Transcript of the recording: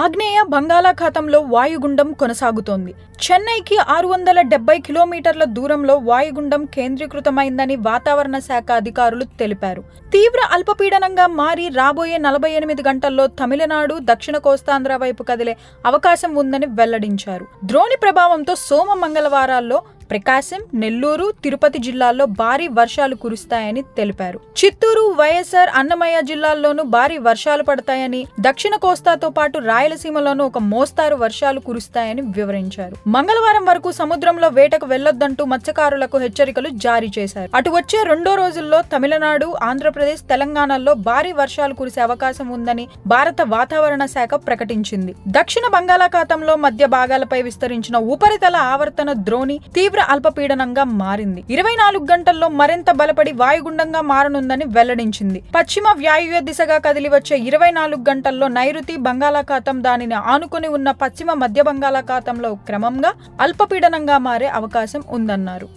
ఆగ్నేయ బంగాళాఖాతంలో వాయుగుండం కొనసాగుతోంది చెన్నైకి ఆరు వందల డెబ్బై కిలోమీటర్ల దూరంలో వాయుగుండం కేంద్రీకృతమైందని వాతావరణ శాఖ అధికారులు తెలిపారు తీవ్ర అల్పపీడనంగా మారి రాబోయే నలభై ఎనిమిది గంటల్లో తమిళనాడు దక్షిణ కోస్తాంధ్ర వైపు కదిలే అవకాశం ఉందని వెల్లడించారు ద్రోణి ప్రభావంతో సోమ మంగళవారాల్లో ప్రకాశం నెల్లూరు తిరుపతి జిల్లాల్లో భారీ వర్షాలు కురుస్తాయని తెలిపారు చిత్తూరు వైఎస్ఆర్ అన్నమయ్య జిల్లాల్లోనూ భారీ వర్షాలు పడతాయని దక్షిణ కోస్తాతో పాటు రాయలసీమలోనూ ఒక మోస్తారు వర్షాలు కురుస్తాయని వివరించారు మంగళవారం వరకు సముద్రంలో వేటకు వెళ్లొద్దంటూ మత్స్యకారులకు హెచ్చరికలు జారీ చేశారు అటు వచ్చే రెండో రోజుల్లో తమిళనాడు ఆంధ్రప్రదేశ్ తెలంగాణలో భారీ వర్షాలు కురిసే అవకాశం ఉందని భారత వాతావరణ శాఖ ప్రకటించింది దక్షిణ బంగాళాఖాతంలో మధ్య భాగాలపై విస్తరించిన ఉపరితల ఆవర్తన ద్రోణి తీవ్ర అల్పపీడనంగా మారింది ఇరవై నాలుగు గంటల్లో మరింత బలపడి వాయుగుండంగా మారనుందని వెల్లడించింది పశ్చిమ వ్యాయువ్య దిశగా కదిలి వచ్చే ఇరవై నాలుగు గంటల్లో నైరుతి బంగాళాఖాతం దానిని ఆనుకుని ఉన్న పశ్చిమ మధ్య బంగాళాఖాతంలో క్రమంగా అల్పపీడనంగా మారే అవకాశం ఉందన్నారు